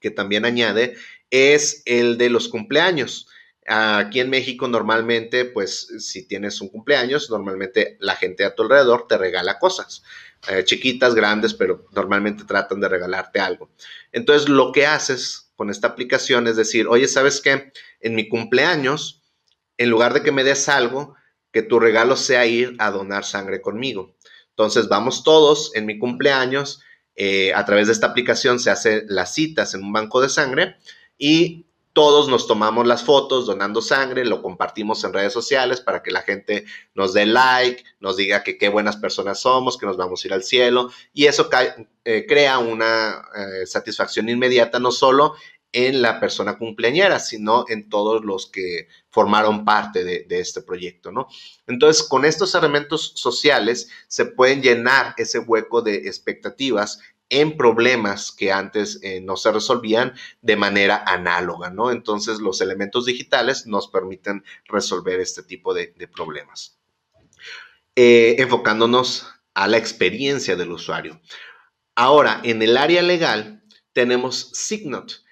que también añade es el de los cumpleaños. Aquí en México normalmente, pues si tienes un cumpleaños, normalmente la gente a tu alrededor te regala cosas, eh, chiquitas, grandes, pero normalmente tratan de regalarte algo. Entonces lo que haces con esta aplicación es decir, oye, ¿sabes qué? En mi cumpleaños, en lugar de que me des algo, que tu regalo sea ir a donar sangre conmigo. Entonces vamos todos en mi cumpleaños, eh, a través de esta aplicación se hace las citas en un banco de sangre y todos nos tomamos las fotos donando sangre, lo compartimos en redes sociales para que la gente nos dé like, nos diga que qué buenas personas somos, que nos vamos a ir al cielo. Y eso eh, crea una eh, satisfacción inmediata no solo en la persona cumpleañera, sino en todos los que formaron parte de, este proyecto, ¿no? Entonces, con estos elementos sociales se pueden llenar ese hueco de expectativas en problemas que antes eh, no se resolvían de manera análoga, ¿no? Entonces, los elementos digitales nos permiten resolver este tipo de, problemas. Eh, enfocándonos a la experiencia del usuario. Ahora, en el área legal, tenemos Signot,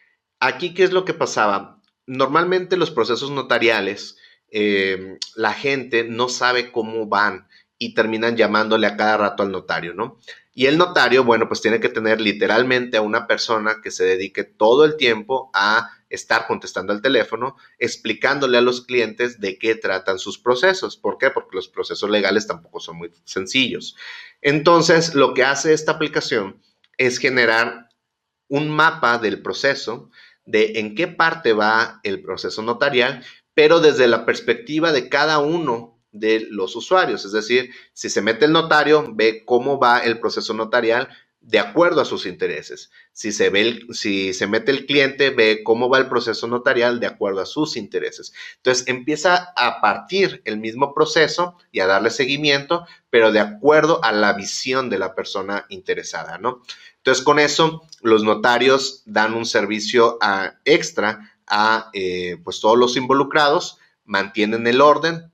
Aquí, ¿qué es lo que pasaba? Normalmente los procesos notariales, eh, la gente no sabe cómo van y terminan llamándole a cada rato al notario, ¿no? Y el notario, bueno, pues tiene que tener literalmente a una persona que se dedique todo el tiempo a estar contestando al teléfono, explicándole a los clientes de qué tratan sus procesos. ¿Por qué? Porque los procesos legales tampoco son muy sencillos. Entonces, lo que hace esta aplicación es generar un mapa del proceso de en qué parte va el proceso notarial, pero desde la perspectiva de cada uno de los usuarios. Es decir, si se mete el notario, ve cómo va el proceso notarial de acuerdo a sus intereses. Si se, ve si se mete el cliente, ve cómo va el proceso notarial de acuerdo a sus intereses. Entonces empieza a partir el mismo proceso y a darle seguimiento, pero de acuerdo a la visión de la persona interesada, ¿no? Entonces, con eso, los notarios dan un servicio ah, extra a eh, pues, todos los involucrados, mantienen el orden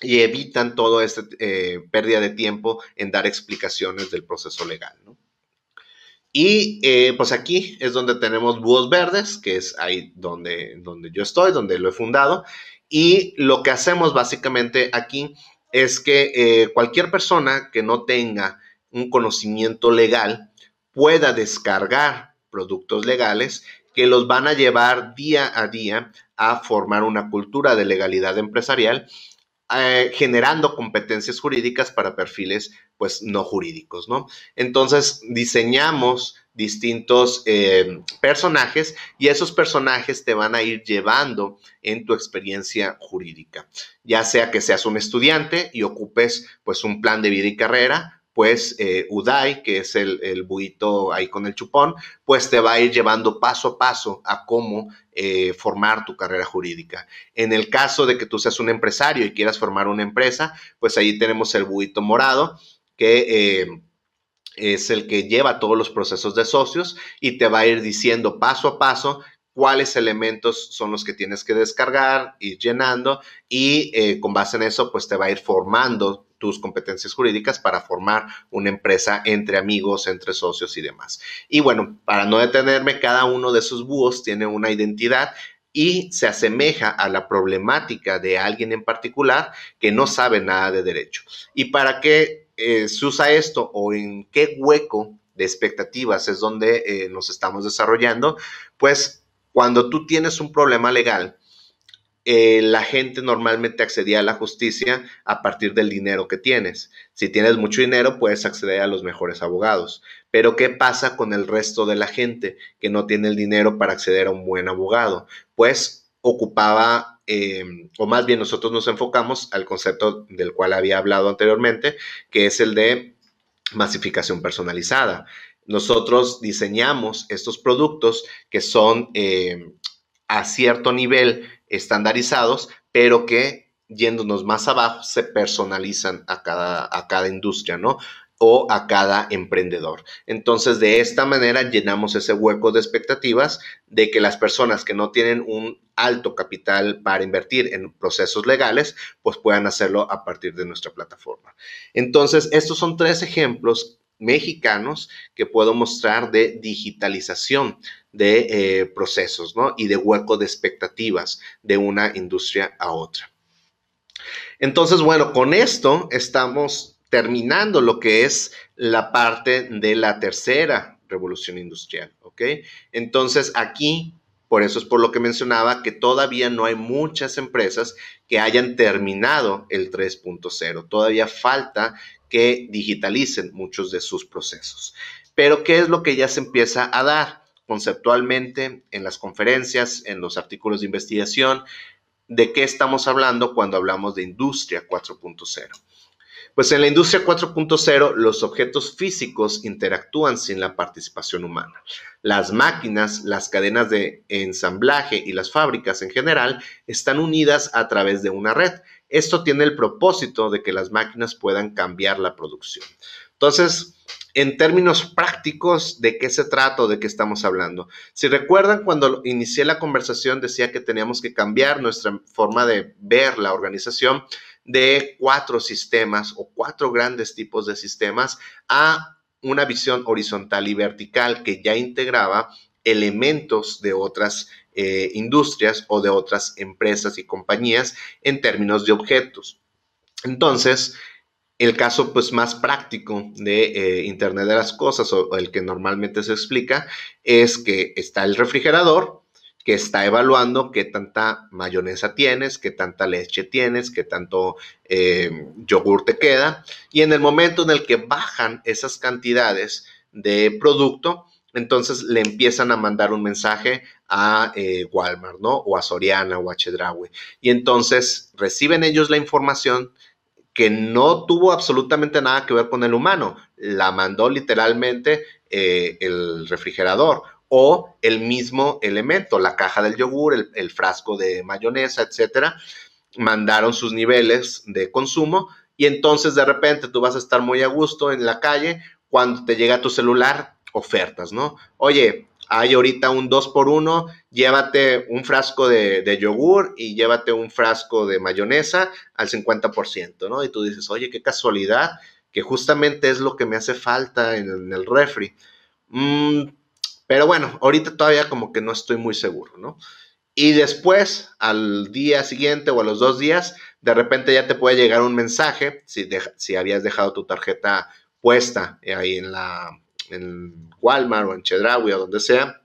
y evitan toda esta eh, pérdida de tiempo en dar explicaciones del proceso legal. Y eh, pues aquí es donde tenemos Búhos Verdes, que es ahí donde, donde yo estoy, donde lo he fundado. Y lo que hacemos básicamente aquí es que cualquier persona que no tenga un conocimiento legal pueda descargar productos legales que los van a llevar día a día a formar una cultura de legalidad empresarial, eh, generando competencias jurídicas para perfiles pues no jurídicos, Entonces diseñamos distintos eh, personajes y esos personajes te van a ir llevando en tu experiencia jurídica, ya sea que seas un estudiante y ocupes pues un plan de vida y carrera pues eh, UDAI, Uday, que es el, el buito ahí con el chupón, pues te va a ir llevando paso a paso a cómo eh, formar tu carrera jurídica. En el caso de que tú seas un empresario y quieras formar una empresa, pues ahí tenemos el buito morado, que... Eh, es el que lleva todos los procesos de socios y te va a ir diciendo paso a paso cuáles elementos son los que tienes que descargar, ir llenando y eh, con base en eso, pues te va a ir formando tus competencias jurídicas para formar una empresa entre amigos, entre socios y demás. Y bueno, para no detenerme, cada uno de esos búhos tiene una identidad y se asemeja a la problemática de alguien en particular que no sabe nada de derecho. ¿Y para qué eh, se usa esto o en qué hueco de expectativas es donde eh, nos estamos desarrollando? Pues cuando tú tienes un problema legal, eh, la gente normalmente accedía a la justicia a partir del dinero que tienes. Si tienes mucho dinero, puedes acceder a los mejores abogados. Pero ¿qué pasa con el resto de la gente que no tiene el dinero para acceder a un buen abogado? Pues ocupaba, em, o más bien nosotros nos enfocamos al concepto del cual había hablado anteriormente, que es el de masificación personalizada. Nosotros diseñamos estos productos que son eh, a cierto nivel estandarizados, pero que yéndonos más abajo se personalizan a cada, a cada industria, ¿no? o a cada emprendedor. Entonces, de esta manera llenamos ese hueco de expectativas de que las personas que no tienen un alto capital para invertir en procesos legales, pues puedan hacerlo a partir de nuestra plataforma. Entonces, estos son tres ejemplos mexicanos que puedo mostrar de digitalización de eh, procesos ¿no? y de hueco de expectativas de una industria a otra. Entonces, bueno, con esto estamos terminando lo que es la parte de la tercera revolución industrial, ¿ok? Entonces, aquí, por eso es por lo que mencionaba, que todavía no hay muchas empresas que hayan terminado el 3.0. Todavía falta que digitalicen muchos de sus procesos. Pero ¿qué es lo que ya se empieza a dar conceptualmente en las conferencias, en los artículos de investigación? ¿De qué estamos hablando cuando hablamos de industria 4.0? Pues en la industria 4.0 los objetos físicos interactúan sin la participación humana. Las máquinas, las cadenas de ensamblaje y las fábricas en general están unidas a través de una red esto tiene el propósito de que las máquinas puedan cambiar la producción. Entonces, en términos prácticos, ¿de qué se trata o de qué estamos hablando? Si recuerdan, cuando inicié la conversación decía que teníamos que cambiar nuestra forma de ver la organización de cuatro sistemas o cuatro grandes tipos de sistemas a una visión horizontal y vertical que ya integraba elementos de otras eh, industrias o de otras empresas y compañías en términos de objetos. Entonces, el caso pues, más práctico de eh, Internet de las Cosas o, el que normalmente se explica es que está el refrigerador, que está evaluando qué tanta mayonesa tienes, qué tanta leche tienes, qué tanto eh, yogur te queda. Y en el momento en el que bajan esas cantidades de producto, entonces le empiezan a mandar un mensaje a eh, Walmart, ¿no? O a Soriana o a Chedraui. Y entonces reciben ellos la información que no tuvo absolutamente nada que ver con el humano. La mandó literalmente eh, el refrigerador o el mismo elemento, la caja del yogur, el, el frasco de mayonesa, etcétera. Mandaron sus niveles de consumo y entonces de repente tú vas a estar muy a gusto en la calle cuando te llega tu celular ofertas, ¿no? Oye, hay ahorita un 2x1, llévate un frasco de, yogur y llévate un frasco de mayonesa al 50%, ¿no? Y tú dices, oye, qué casualidad, que justamente es lo que me hace falta en, el refri. Mm, pero bueno, ahorita todavía como que no estoy muy seguro, ¿no? Y después, al día siguiente o a los dos días, de repente ya te puede llegar un mensaje si, si habías dejado tu tarjeta puesta ahí en la, en Walmart o en Chedraui o donde sea,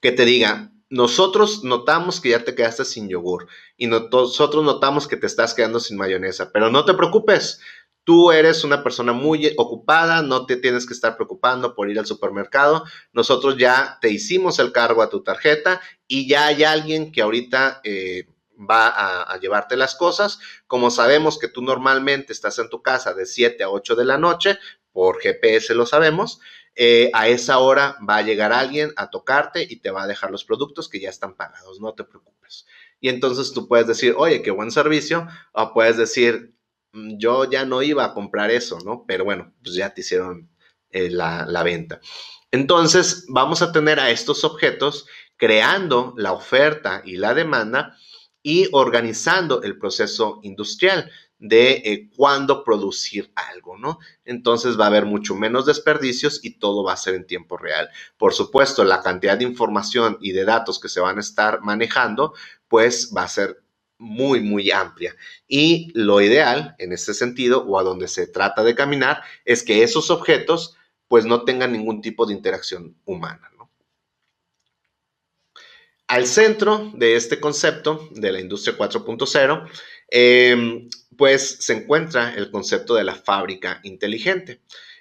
que te diga, nosotros notamos que ya te quedaste sin yogur y nosotros notamos que te estás quedando sin mayonesa, pero no te preocupes. Tú eres una persona muy ocupada, no te tienes que estar preocupando por ir al supermercado. Nosotros ya te hicimos el cargo a tu tarjeta y ya hay alguien que ahorita eh, va a, a, llevarte las cosas. Como sabemos que tú normalmente estás en tu casa de 7 a 8 de la noche, por GPS lo sabemos, eh, a esa hora va a llegar alguien a tocarte y te va a dejar los productos que ya están pagados, no te preocupes. Y entonces tú puedes decir, oye, qué buen servicio, o puedes decir, mm, yo ya no iba a comprar eso, ¿no? Pero bueno, pues ya te hicieron eh, la, la venta. Entonces vamos a tener a estos objetos creando la oferta y la demanda y organizando el proceso industrial de eh, cuándo producir algo, ¿no? Entonces va a haber mucho menos desperdicios y todo va a ser en tiempo real. Por supuesto, la cantidad de información y de datos que se van a estar manejando, pues va a ser muy, muy amplia. Y lo ideal en este sentido, o a donde se trata de caminar, es que esos objetos, pues no tengan ningún tipo de interacción humana, ¿no? Al centro de este concepto de la industria 4.0, eh, em, pues se encuentra el concepto de la fábrica inteligente.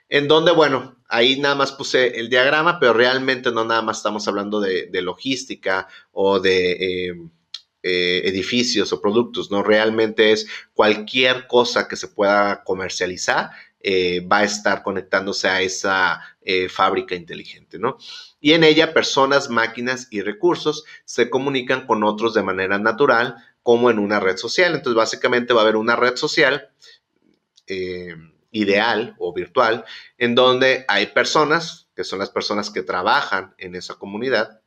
En donde, bueno, ahí nada más puse el diagrama, pero realmente no nada más estamos hablando de, logística o de em, eh, edificios o productos, ¿no? Realmente es cualquier cosa que se pueda comercializar eh, va a estar conectándose a esa eh, fábrica inteligente, ¿no? Y en ella personas, máquinas y recursos se comunican con otros de manera natural como en una red social. Entonces, básicamente va a haber una red social eh, ideal o virtual en donde hay personas, que son las personas que trabajan en esa comunidad,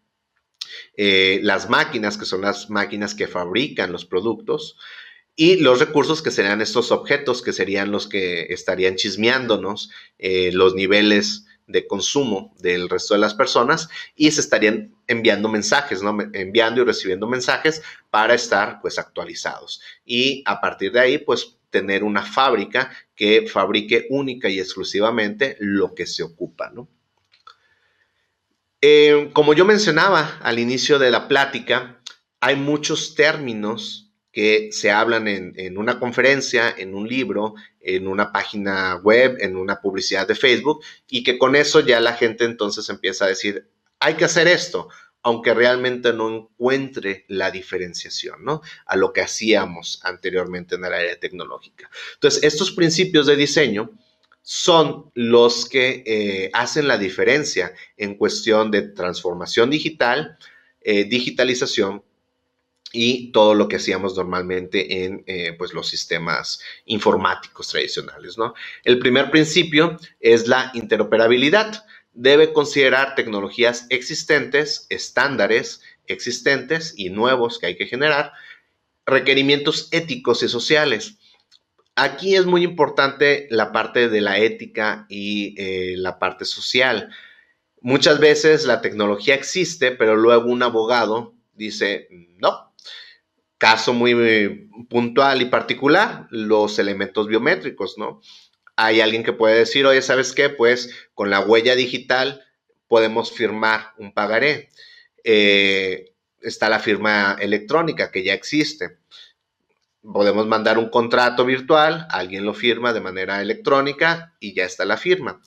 eh, las máquinas, que son las máquinas que fabrican los productos, y los recursos que serían estos objetos, que serían los que estarían chismeándonos eh, los niveles de consumo del resto de las personas y se estarían enviando mensajes, ¿no? enviando y recibiendo mensajes para estar pues actualizados. Y a partir de ahí pues tener una fábrica que fabrique única y exclusivamente lo que se ocupa. Eh, como yo mencionaba al inicio de la plática, hay muchos términos que se hablan en, una conferencia, en un libro, en una página web, en una publicidad de Facebook, y que con eso ya la gente entonces empieza a decir, hay que hacer esto, aunque realmente no encuentre la diferenciación, A lo que hacíamos anteriormente en el área tecnológica. Entonces, estos principios de diseño son los que eh, hacen la diferencia en cuestión de transformación digital, eh, digitalización y todo lo que hacíamos normalmente en eh, pues los sistemas informáticos tradicionales. El primer principio es la interoperabilidad. Debe considerar tecnologías existentes, estándares existentes y nuevos que hay que generar, requerimientos éticos y sociales. Aquí es muy importante la parte de la ética y eh, la parte social. Muchas veces la tecnología existe, pero luego un abogado dice, no, caso muy eh, puntual y particular, los elementos biométricos, ¿no? Hay alguien que puede decir, oye, ¿sabes qué? Pues con la huella digital podemos firmar un pagaré. Eh, está la firma electrónica que ya existe. Podemos mandar un contrato virtual, alguien lo firma de manera electrónica y ya está la firma.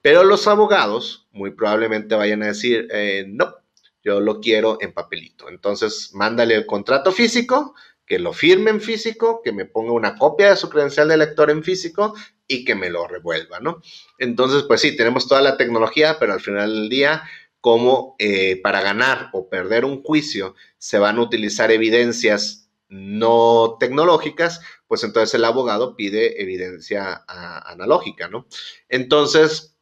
Pero los abogados muy probablemente vayan a decir, eh, no, yo lo quiero en papelito. Entonces, mándale el contrato físico, que lo firme en físico, que me ponga una copia de su credencial de lector en físico y que me lo revuelva, ¿no? Entonces, pues sí, tenemos toda la tecnología, pero al final del día, como eh, para ganar o perder un juicio se van a utilizar evidencias no tecnológicas, pues entonces el abogado pide evidencia ah, analógica, ¿no? Entonces,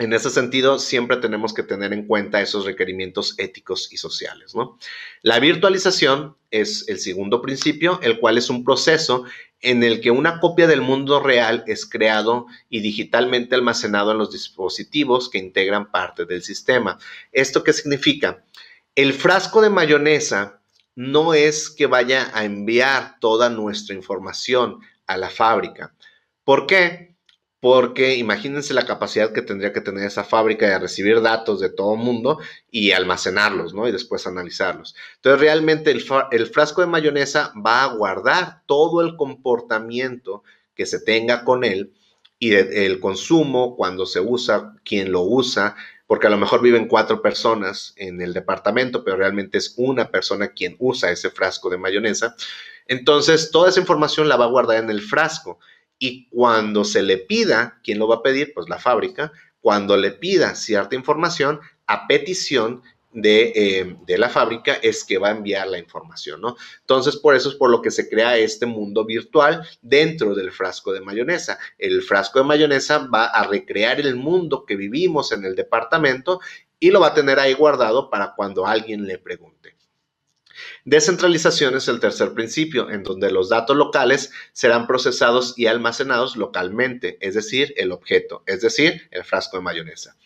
en ese sentido, siempre tenemos que tener en cuenta esos requerimientos éticos y sociales. La virtualización es el segundo principio, el cual es un proceso en el que una copia del mundo real es creado y digitalmente almacenado en los dispositivos que integran parte del sistema. ¿Esto qué significa? El frasco de mayonesa no es que vaya a enviar toda nuestra información a la fábrica. ¿Por qué? porque imagínense la capacidad que tendría que tener esa fábrica de recibir datos de todo el mundo y almacenarlos, ¿no? Y después analizarlos. Entonces, realmente el, frasco de mayonesa va a guardar todo el comportamiento que se tenga con él y el consumo, cuando se usa, quién lo usa, porque a lo mejor viven cuatro personas en el departamento, pero realmente es una persona quien usa ese frasco de mayonesa. Entonces, toda esa información la va a guardar en el frasco y cuando se le pida, ¿quién lo va a pedir? Pues la fábrica, cuando le pida cierta información a petición de, eh, de, la fábrica es que va a enviar la información, ¿no? Entonces, por eso es por lo que se crea este mundo virtual dentro del frasco de mayonesa. El frasco de mayonesa va a recrear el mundo que vivimos en el departamento y lo va a tener ahí guardado para cuando alguien le pregunte. Descentralización es el tercer principio, en donde los datos locales serán procesados y almacenados localmente, es decir, el objeto, es decir, el frasco de mayonesa.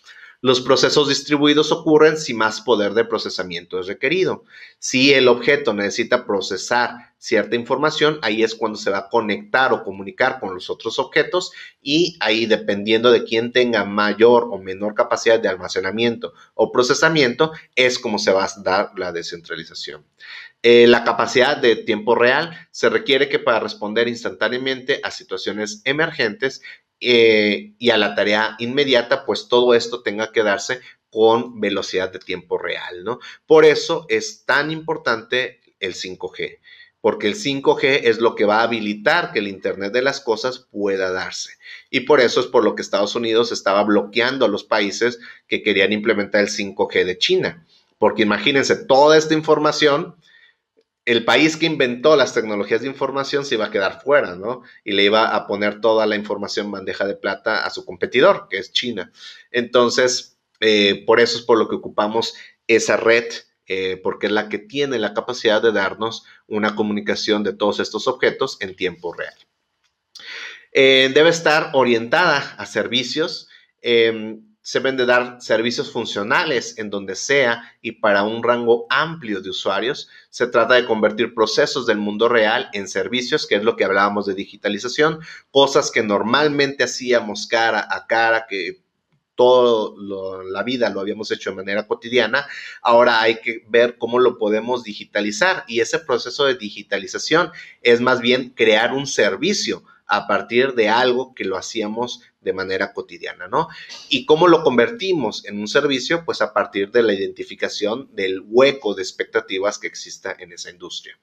Los procesos distribuidos ocurren si más poder de procesamiento es requerido. Si el objeto necesita procesar cierta información, ahí es cuando se va a conectar o comunicar con los otros objetos y ahí dependiendo de quién tenga mayor o menor capacidad de almacenamiento o procesamiento, es como se va a dar la descentralización. Eh, la capacidad de tiempo real se requiere que para responder instantáneamente a situaciones emergentes eh, y a la tarea inmediata, pues todo esto tenga que darse con velocidad de tiempo real, ¿no? Por eso es tan importante el 5G porque el 5G es lo que va a habilitar que el Internet de las Cosas pueda darse. Y por eso es por lo que Estados Unidos estaba bloqueando a los países que querían implementar el 5G de China. Porque imagínense, toda esta información, el país que inventó las tecnologías de información se iba a quedar fuera, ¿no? Y le iba a poner toda la información bandeja de plata a su competidor, que es China. Entonces, eh, por eso es por lo que ocupamos esa red eh, porque es la que tiene la capacidad de darnos una comunicación de todos estos objetos en tiempo real. Eh, debe estar orientada a servicios. Em, se ven de dar servicios funcionales en donde sea y para un rango amplio de usuarios. Se trata de convertir procesos del mundo real en servicios, que es lo que hablábamos de digitalización, cosas que normalmente hacíamos cara a cara, que toda la vida lo habíamos hecho de manera cotidiana, ahora hay que ver cómo lo podemos digitalizar y ese proceso de digitalización es más bien crear un servicio a partir de algo que lo hacíamos de manera cotidiana, ¿no? ¿Y cómo lo convertimos en un servicio? Pues a partir de la identificación del hueco de expectativas que exista en esa industria.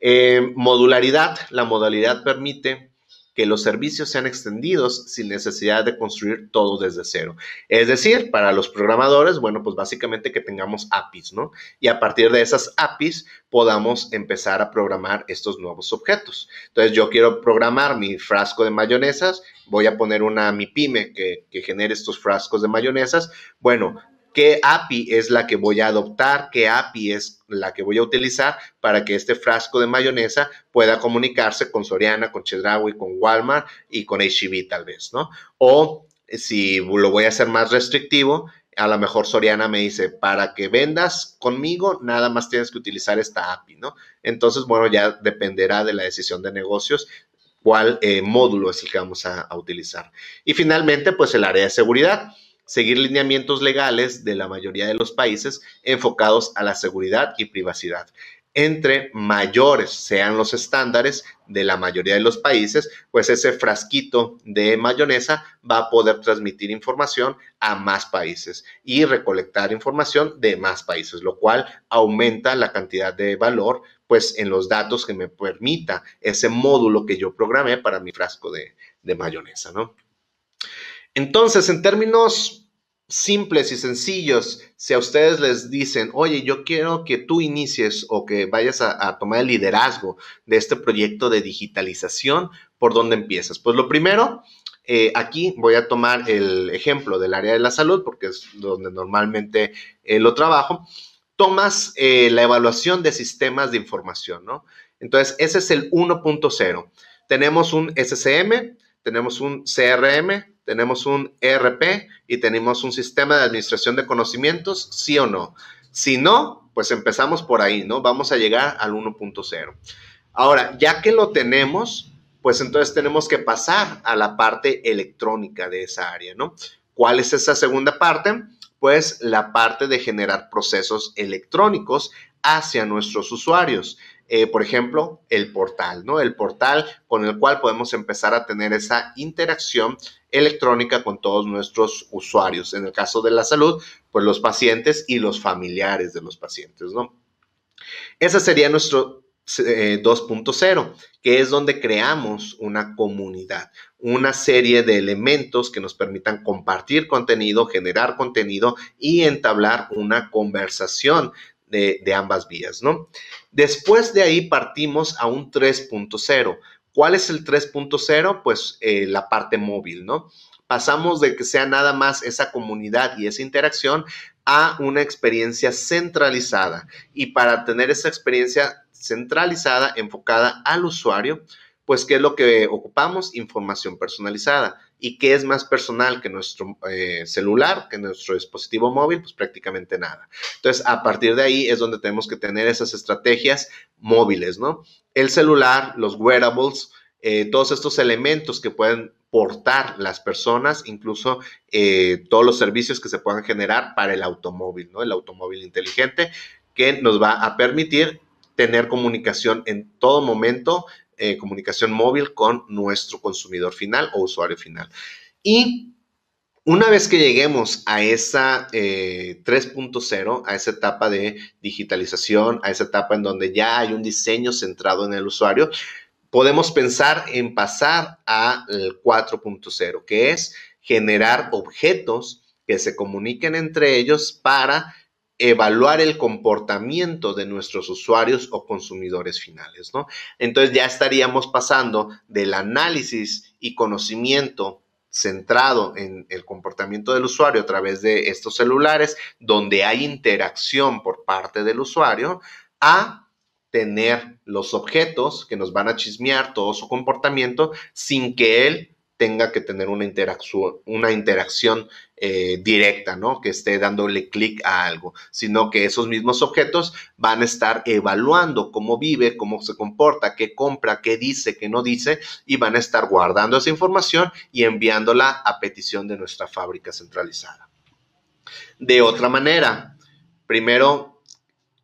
Eh, modularidad, la modalidad permite que los servicios sean extendidos sin necesidad de construir todo desde cero. Es decir, para los programadores, bueno, pues básicamente que tengamos APIs, ¿no? Y a partir de esas APIs podamos empezar a programar estos nuevos objetos. Entonces, yo quiero programar mi frasco de mayonesas, voy a poner una mi pyme que, que genere estos frascos de mayonesas. Bueno, qué API es la que voy a adoptar, qué API es la que voy a utilizar para que este frasco de mayonesa pueda comunicarse con Soriana, con Chedraui, con Walmart y con HB e tal vez, ¿no? O si lo voy a hacer más restrictivo, a lo mejor Soriana me dice, para que vendas conmigo, nada más tienes que utilizar esta API, ¿no? Entonces, bueno, ya dependerá de la decisión de negocios cuál eh, módulo es el que vamos a, a utilizar. Y finalmente, pues el área de seguridad seguir lineamientos legales de la mayoría de los países enfocados a la seguridad y privacidad. Entre mayores sean los estándares de la mayoría de los países, pues ese frasquito de mayonesa va a poder transmitir información a más países y recolectar información de más países, lo cual aumenta la cantidad de valor pues en los datos que me permita ese módulo que yo programé para mi frasco de, mayonesa, ¿no? Entonces, en términos simples y sencillos, si a ustedes les dicen, oye, yo quiero que tú inicies o que vayas a, tomar el liderazgo de este proyecto de digitalización, ¿por dónde empiezas? Pues lo primero, eh, aquí voy a tomar el ejemplo del área de la salud, porque es donde normalmente eh, lo trabajo. Tomas eh, la evaluación de sistemas de información, ¿no? Entonces, ese es el 1.0. Tenemos un SCM, tenemos un CRM, tenemos un ERP y tenemos un sistema de administración de conocimientos, sí o no. Si no, pues empezamos por ahí, ¿no? Vamos a llegar al 1.0. Ahora, ya que lo tenemos, pues entonces tenemos que pasar a la parte electrónica de esa área, ¿no? ¿Cuál es esa segunda parte? Pues la parte de generar procesos electrónicos hacia nuestros usuarios. Eh, por ejemplo, el portal, ¿no? El portal con el cual podemos empezar a tener esa interacción electrónica con todos nuestros usuarios. En el caso de la salud, pues los pacientes y los familiares de los pacientes, ¿no? Ese sería nuestro 2.0, eh, que es donde creamos una comunidad, una serie de elementos que nos permitan compartir contenido, generar contenido y entablar una conversación de, ambas vías, ¿no? Después de ahí partimos a un 3.0. ¿Cuál es el 3.0? Pues eh, la parte móvil, ¿no? Pasamos de que sea nada más esa comunidad y esa interacción a una experiencia centralizada. Y para tener esa experiencia centralizada, enfocada al usuario, pues ¿qué es lo que ocupamos? Información personalizada. ¿Y qué es más personal que nuestro eh, celular, que nuestro dispositivo móvil? Pues prácticamente nada. Entonces, a partir de ahí es donde tenemos que tener esas estrategias móviles, ¿no? El celular, los wearables, eh, todos estos elementos que pueden portar las personas, incluso eh, todos los servicios que se puedan generar para el automóvil, ¿no? El automóvil inteligente que nos va a permitir tener comunicación en todo momento eh, comunicación móvil con nuestro consumidor final o usuario final. Y una vez que lleguemos a esa 3.0, eh, a esa etapa de digitalización, a esa etapa en donde ya hay un diseño centrado en el usuario, podemos pensar en pasar al 4.0, que es generar objetos que se comuniquen entre ellos para evaluar el comportamiento de nuestros usuarios o consumidores finales, ¿no? Entonces ya estaríamos pasando del análisis y conocimiento centrado en el comportamiento del usuario a través de estos celulares, donde hay interacción por parte del usuario, a tener los objetos que nos van a chismear todo su comportamiento sin que él tenga que tener una, interacción, una interacción eh, directa, ¿no? Que esté dándole clic a algo, sino que esos mismos objetos van a estar evaluando cómo vive, cómo se comporta, qué compra, qué dice, qué no dice, y van a estar guardando esa información y enviándola a petición de nuestra fábrica centralizada. De otra manera, primero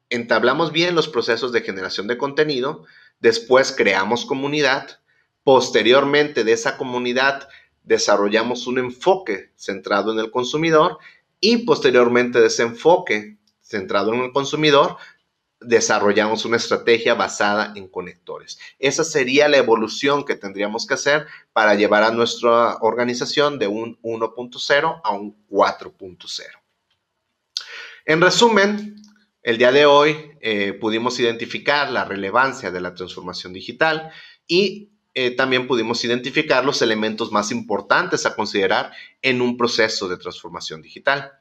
entablamos bien los procesos de generación de contenido, después creamos comunidad, posteriormente de esa comunidad desarrollamos un enfoque centrado en el consumidor y posteriormente de ese enfoque centrado en el consumidor, desarrollamos una estrategia basada en conectores. Esa sería la evolución que tendríamos que hacer para llevar a nuestra organización de un 1.0 a un 4.0. En resumen, el día de hoy eh, pudimos identificar la relevancia de la transformación digital y eh, también pudimos identificar los elementos más importantes a considerar en un proceso de transformación digital.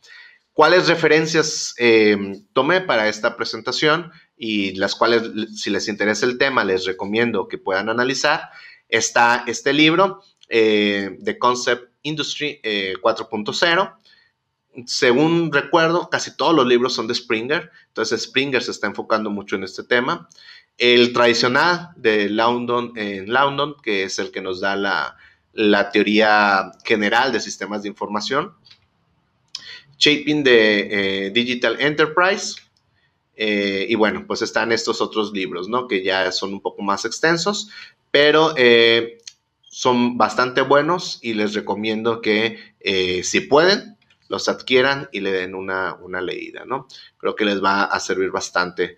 ¿Cuáles referencias eh, tomé para esta presentación y las cuales, si les interesa el tema, les recomiendo que puedan analizar? Está este libro, The eh, Concept Industry 4.0. Según recuerdo, casi todos los libros son de Springer, entonces Springer se está enfocando mucho en este tema el tradicional de London en London, que es el que nos da la, teoría general de sistemas de información. Shaping de eh, Digital Enterprise. Eh, y bueno, pues están estos otros libros, ¿no? Que ya son un poco más extensos, pero eh, son bastante buenos y les recomiendo que si pueden, los adquieran y le den una, una leída, ¿no? Creo que les va a servir bastante.